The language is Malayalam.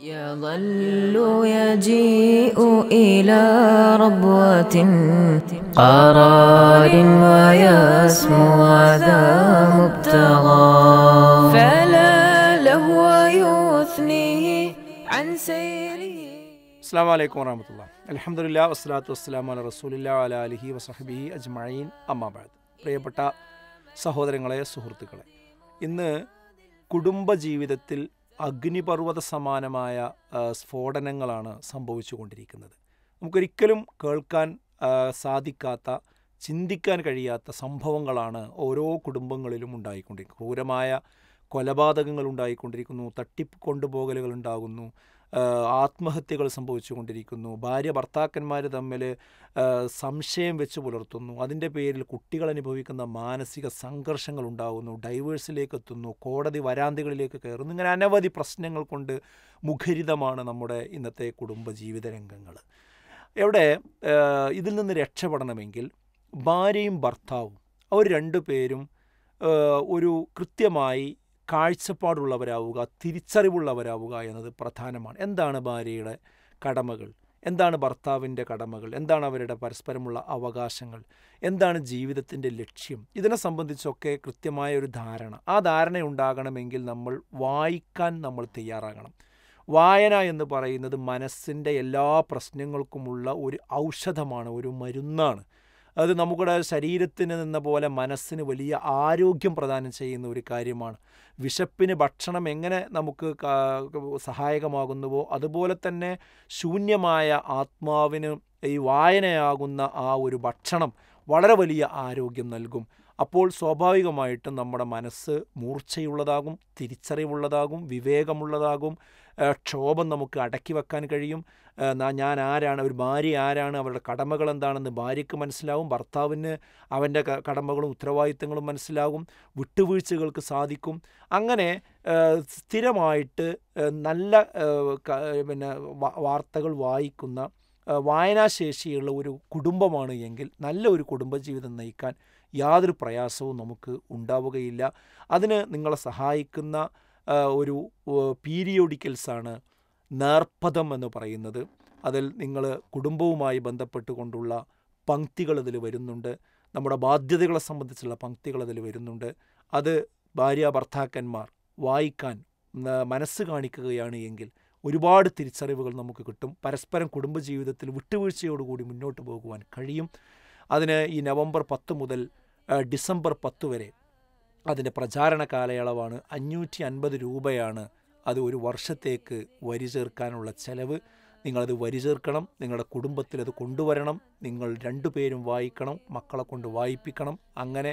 يظل يجيء إلى ربوة قرار ويسمو ذا مبتغى فلا لهو يثنيه عن سيره السلام عليكم ورحمة الله الحمد لله والصلاة والسلام على رسول الله وعلى آله وصحبه أجمعين أما بعد പ്രിയപ്പെട്ട സഹോദരങ്ങളെ സുഹൃത്തുക്കളെ ഇന്ന് ജീവിതത്തിൽ അഗ്നിപർവ്വത സമാനമായ സ്ഫോടനങ്ങളാണ് സംഭവിച്ചു കൊണ്ടിരിക്കുന്നത് നമുക്കൊരിക്കലും കേൾക്കാൻ സാധിക്കാത്ത ചിന്തിക്കാൻ കഴിയാത്ത സംഭവങ്ങളാണ് ഓരോ കുടുംബങ്ങളിലും ഉണ്ടായിക്കൊണ്ടിരിക്കുന്നത് ക്രൂരമായ കൊലപാതകങ്ങൾ ഉണ്ടായിക്കൊണ്ടിരിക്കുന്നു തട്ടിപ്പ് കൊണ്ടുപോകലുകൾ ഉണ്ടാകുന്നു ആത്മഹത്യകൾ സംഭവിച്ചുകൊണ്ടിരിക്കുന്നു ഭാര്യ ഭർത്താക്കന്മാർ തമ്മിൽ സംശയം വെച്ച് പുലർത്തുന്നു അതിൻ്റെ പേരിൽ കുട്ടികൾ അനുഭവിക്കുന്ന മാനസിക സംഘർഷങ്ങൾ ഉണ്ടാകുന്നു ഡൈവേഴ്സിലേക്ക് എത്തുന്നു കോടതി വരാന്തകളിലേക്ക് കയറുന്നു ഇങ്ങനെ അനവധി പ്രശ്നങ്ങൾ കൊണ്ട് മുഖരിതമാണ് നമ്മുടെ ഇന്നത്തെ കുടുംബ ജീവിത രംഗങ്ങൾ എവിടെ ഇതിൽ നിന്ന് രക്ഷപ്പെടണമെങ്കിൽ ഭാര്യയും ഭർത്താവും അവർ രണ്ടു പേരും ഒരു കൃത്യമായി കാഴ്ചപ്പാടുള്ളവരാവുക തിരിച്ചറിവുള്ളവരാവുക എന്നത് പ്രധാനമാണ് എന്താണ് ഭാര്യയുടെ കടമകൾ എന്താണ് ഭർത്താവിൻ്റെ കടമകൾ എന്താണ് അവരുടെ പരസ്പരമുള്ള അവകാശങ്ങൾ എന്താണ് ജീവിതത്തിൻ്റെ ലക്ഷ്യം ഇതിനെ സംബന്ധിച്ചൊക്കെ കൃത്യമായ ഒരു ധാരണ ആ ധാരണ ഉണ്ടാകണമെങ്കിൽ നമ്മൾ വായിക്കാൻ നമ്മൾ തയ്യാറാകണം വായന എന്ന് പറയുന്നത് മനസ്സിൻ്റെ എല്ലാ പ്രശ്നങ്ങൾക്കുമുള്ള ഒരു ഔഷധമാണ് ഒരു മരുന്നാണ് അത് നമ്മുടെ ശരീരത്തിന് നിന്ന പോലെ മനസ്സിന് വലിയ ആരോഗ്യം പ്രദാനം ചെയ്യുന്ന ഒരു കാര്യമാണ് വിശപ്പിന് ഭക്ഷണം എങ്ങനെ നമുക്ക് സഹായകമാകുന്നുവോ അതുപോലെ തന്നെ ശൂന്യമായ ആത്മാവിന് ഈ വായനയാകുന്ന ആ ഒരു ഭക്ഷണം വളരെ വലിയ ആരോഗ്യം നൽകും അപ്പോൾ സ്വാഭാവികമായിട്ടും നമ്മുടെ മനസ്സ് മൂർച്ചയുള്ളതാകും തിരിച്ചറിവുള്ളതാകും വിവേകമുള്ളതാകും ക്ഷോഭം നമുക്ക് അടക്കി വെക്കാൻ കഴിയും ഞാൻ ആരാണ് ഒരു ഭാര്യ ആരാണ് അവരുടെ കടമകൾ എന്താണെന്ന് ഭാര്യയ്ക്ക് മനസ്സിലാവും ഭർത്താവിന് അവൻ്റെ കടമകളും ഉത്തരവാദിത്തങ്ങളും മനസ്സിലാകും വിട്ടുവീഴ്ചകൾക്ക് സാധിക്കും അങ്ങനെ സ്ഥിരമായിട്ട് നല്ല പിന്നെ വാർത്തകൾ വായിക്കുന്ന വായനാശേഷിയുള്ള ഒരു കുടുംബമാണ് എങ്കിൽ നല്ല ഒരു കുടുംബജീവിതം നയിക്കാൻ യാതൊരു പ്രയാസവും നമുക്ക് ഉണ്ടാവുകയില്ല അതിന് നിങ്ങളെ സഹായിക്കുന്ന ഒരു പീരിയോഡിക്കൽസാണ് നേർപ്പഥം എന്ന് പറയുന്നത് അതിൽ നിങ്ങൾ കുടുംബവുമായി ബന്ധപ്പെട്ടുകൊണ്ടുള്ള പങ്ക്തികൾ അതിൽ വരുന്നുണ്ട് നമ്മുടെ ബാധ്യതകളെ സംബന്ധിച്ചുള്ള പങ്ക്തികൾ അതിൽ വരുന്നുണ്ട് അത് ഭാര്യ ഭർത്താക്കന്മാർ വായിക്കാൻ മനസ്സ് കാണിക്കുകയാണ് എങ്കിൽ ഒരുപാട് തിരിച്ചറിവുകൾ നമുക്ക് കിട്ടും പരസ്പരം കുടുംബജീവിതത്തിൽ വിട്ടുവീഴ്ചയോടുകൂടി മുന്നോട്ട് പോകുവാൻ കഴിയും അതിന് ഈ നവംബർ പത്ത് മുതൽ ഡിസംബർ പത്ത് വരെ അതിൻ്റെ പ്രചാരണ കാലയളവാണ് അഞ്ഞൂറ്റി അൻപത് രൂപയാണ് അത് ഒരു വർഷത്തേക്ക് വരി ചേർക്കാനുള്ള ചെലവ് നിങ്ങളത് വരി ചേർക്കണം നിങ്ങളുടെ കുടുംബത്തിൽ അത് കൊണ്ടുവരണം നിങ്ങൾ രണ്ടുപേരും വായിക്കണം മക്കളെ കൊണ്ട് വായിപ്പിക്കണം അങ്ങനെ